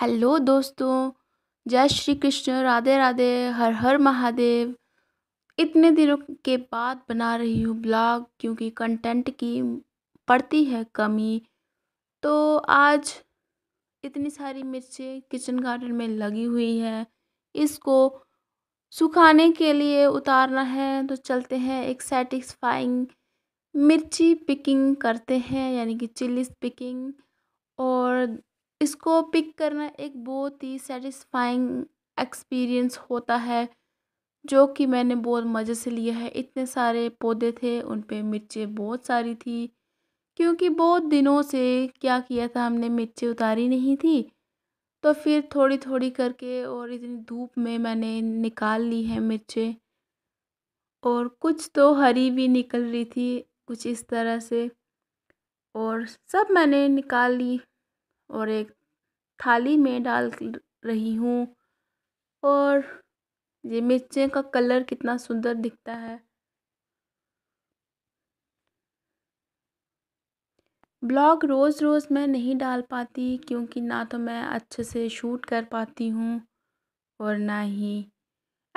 hello दोस्तों जय श्री कृष्ण राधे राधे हर हर महादेव इतने दिनों के बाद बना रही हूँ ब्लॉग क्योंकि कंटेंट की पड़ती है कमी तो आज इतनी सारी मिर्चें किचन गार्डन में लगी हुई है इसको सुखाने के लिए उतारना है तो चलते हैं एक सेटिस्फाइंग मिर्ची पिकिंग करते हैं यानी कि चिल्ली पिकिंग और इसको पिक करना एक बहुत ही सेटिस्फाइंग एक्सपीरियंस होता है जो कि मैंने बहुत मज़े से लिया है इतने सारे पौधे थे उन पे मिर्चें बहुत सारी थी क्योंकि बहुत दिनों से क्या किया था हमने मिर्चें उतारी नहीं थी तो फिर थोड़ी थोड़ी करके और इतनी धूप में मैंने निकाल ली है मिर्चें और कुछ तो हरी भी निकल रही थी कुछ इस तरह से और सब मैंने निकाल ली और एक थाली में डाल रही हूँ और ये मिर्चें का कलर कितना सुंदर दिखता है ब्लॉग रोज़ रोज़ मैं नहीं डाल पाती क्योंकि ना तो मैं अच्छे से शूट कर पाती हूँ और ना ही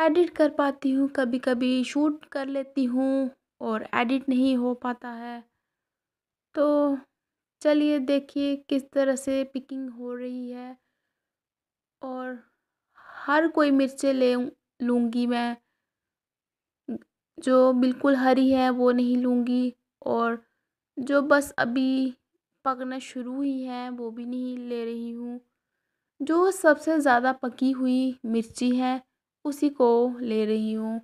एडिट कर पाती हूँ कभी कभी शूट कर लेती हूँ और एडिट नहीं हो पाता है तो चलिए देखिए किस तरह से पिकिंग हो रही है और हर कोई मिर्चें ले लूँगी मैं जो बिल्कुल हरी है वो नहीं लूँगी और जो बस अभी पकना शुरू ही है वो भी नहीं ले रही हूँ जो सबसे ज़्यादा पकी हुई मिर्ची है उसी को ले रही हूँ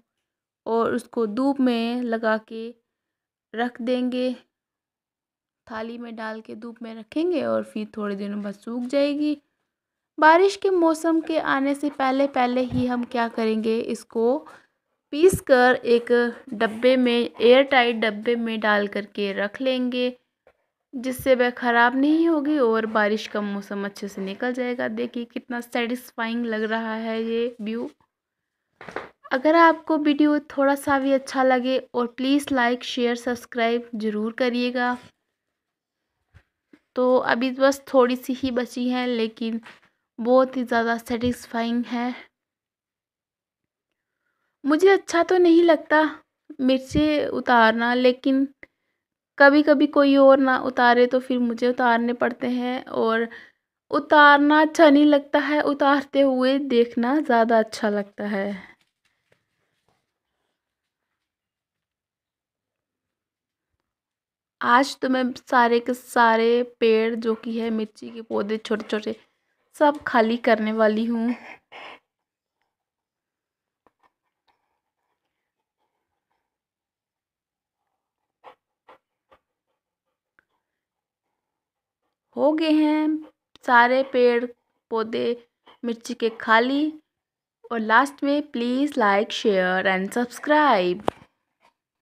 और उसको धूप में लगा के रख देंगे थाली में डाल के धूप में रखेंगे और फिर थोड़े दिनों बाद सूख जाएगी बारिश के मौसम के आने से पहले पहले ही हम क्या करेंगे इसको पीस कर एक डब्बे में एयर टाइट डब्बे में डाल करके रख लेंगे जिससे वह ख़राब नहीं होगी और बारिश का मौसम अच्छे से निकल जाएगा देखिए कितना सेटिस्फाइंग लग रहा है ये व्यू अगर आपको वीडियो थोड़ा सा भी अच्छा लगे और प्लीज़ लाइक शेयर सब्सक्राइब ज़रूर करिएगा तो अभी बस थोड़ी सी ही बची हैं लेकिन बहुत ही ज़्यादा सेटिस्फाइंग है मुझे अच्छा तो नहीं लगता मिर्ची उतारना लेकिन कभी कभी कोई और ना उतारे तो फिर मुझे उतारने पड़ते हैं और उतारना अच्छा नहीं लगता है उतारते हुए देखना ज़्यादा अच्छा लगता है आज तो मैं सारे के सारे पेड़ जो कि है मिर्ची के पौधे छोटे छोटे सब खाली करने वाली हूँ हो गए हैं सारे पेड़ पौधे मिर्ची के खाली और लास्ट में please like share and subscribe